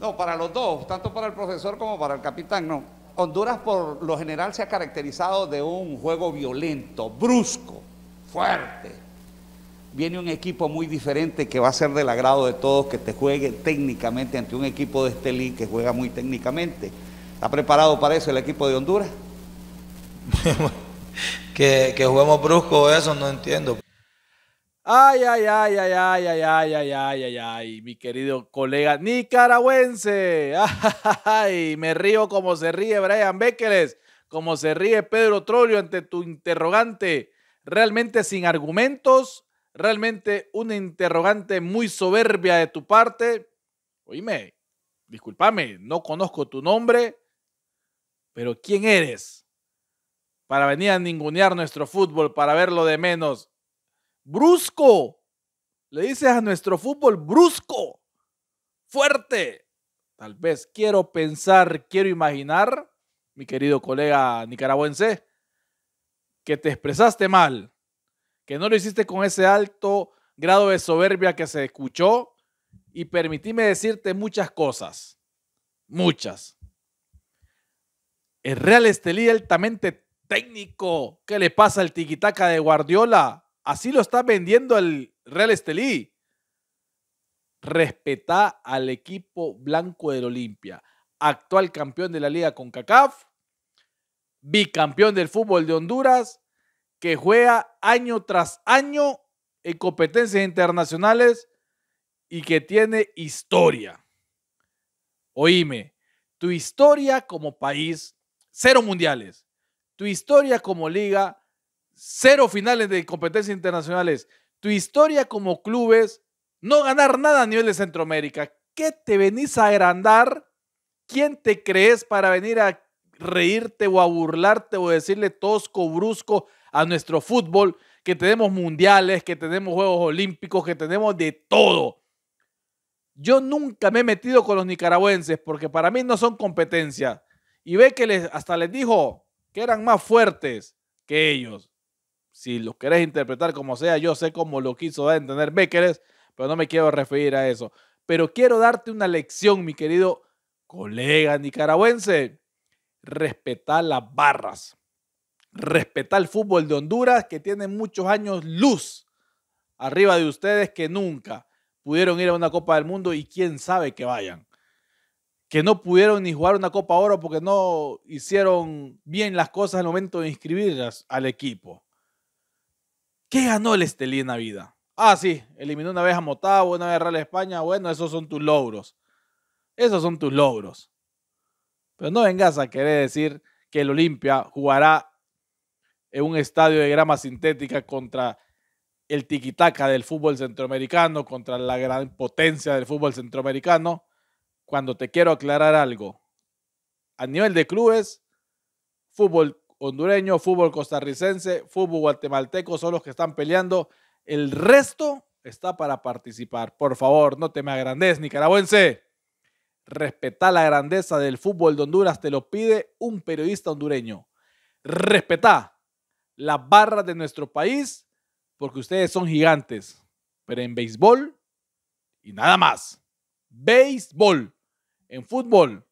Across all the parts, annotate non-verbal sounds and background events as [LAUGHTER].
No, para los dos, tanto para el profesor como para el capitán, no. Honduras por lo general se ha caracterizado de un juego violento, brusco, fuerte. Viene un equipo muy diferente que va a ser del agrado de todos que te juegue técnicamente ante un equipo de este league que juega muy técnicamente. ¿Está preparado para eso el equipo de Honduras? [LAUGHS] que, que juguemos brusco, eso no entiendo. Ay, ay, ay, ay, ay, ay, ay, ay, ay, ay, ay, mi querido colega nicaragüense. Ay, me río como se ríe Brian Béqueres, como se ríe Pedro Trolio ante tu interrogante. Realmente sin argumentos, realmente una interrogante muy soberbia de tu parte. Oíme, discúlpame, no conozco tu nombre, pero ¿quién eres? Para venir a ningunear nuestro fútbol, para verlo de menos brusco. Le dices a nuestro fútbol brusco, fuerte. Tal vez quiero pensar, quiero imaginar, mi querido colega nicaragüense, que te expresaste mal, que no lo hiciste con ese alto grado de soberbia que se escuchó y permitíme decirte muchas cosas, muchas. El Real Estelí altamente técnico, ¿qué le pasa al tiquitaca de Guardiola? Así lo está vendiendo el Real Estelí. Respetá al equipo blanco del Olimpia, actual campeón de la liga con CACAF, bicampeón del fútbol de Honduras, que juega año tras año en competencias internacionales y que tiene historia. Oíme, tu historia como país, cero mundiales. Tu historia como liga, cero finales de competencias internacionales, tu historia como clubes no ganar nada a nivel de Centroamérica. ¿Qué te venís a agrandar? ¿Quién te crees para venir a reírte o a burlarte o decirle tosco, brusco a nuestro fútbol? Que tenemos mundiales, que tenemos Juegos Olímpicos, que tenemos de todo. Yo nunca me he metido con los nicaragüenses porque para mí no son competencia. Y ve que les, hasta les dijo que eran más fuertes que ellos si lo querés interpretar como sea, yo sé cómo lo quiso entender Béqueres, pero no me quiero referir a eso. Pero quiero darte una lección, mi querido colega nicaragüense. Respetar las barras. Respetar el fútbol de Honduras, que tiene muchos años luz arriba de ustedes que nunca pudieron ir a una Copa del Mundo y quién sabe que vayan. Que no pudieron ni jugar una Copa Oro porque no hicieron bien las cosas al momento de inscribirlas al equipo. ¿Qué ganó el Estelí en vida? Ah, sí, eliminó una vez a Motagua, una vez a Real España. Bueno, esos son tus logros. Esos son tus logros. Pero no vengas a querer decir que el Olimpia jugará en un estadio de grama sintética contra el tiquitaca del fútbol centroamericano, contra la gran potencia del fútbol centroamericano. Cuando te quiero aclarar algo, a nivel de clubes, fútbol hondureño, fútbol costarricense, fútbol guatemalteco son los que están peleando. El resto está para participar. Por favor, no te me agrandes, nicaragüense. Respeta la grandeza del fútbol de Honduras, te lo pide un periodista hondureño. Respeta las barras de nuestro país, porque ustedes son gigantes. Pero en béisbol y nada más. Béisbol. En fútbol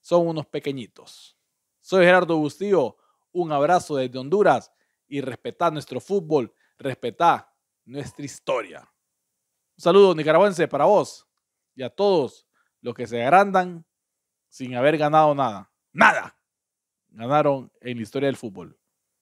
son unos pequeñitos. Soy Gerardo Bustillo. Un abrazo desde Honduras y respetad nuestro fútbol, respetad nuestra historia. Un saludo nicaragüense para vos y a todos los que se agrandan sin haber ganado nada. Nada. Ganaron en la historia del fútbol.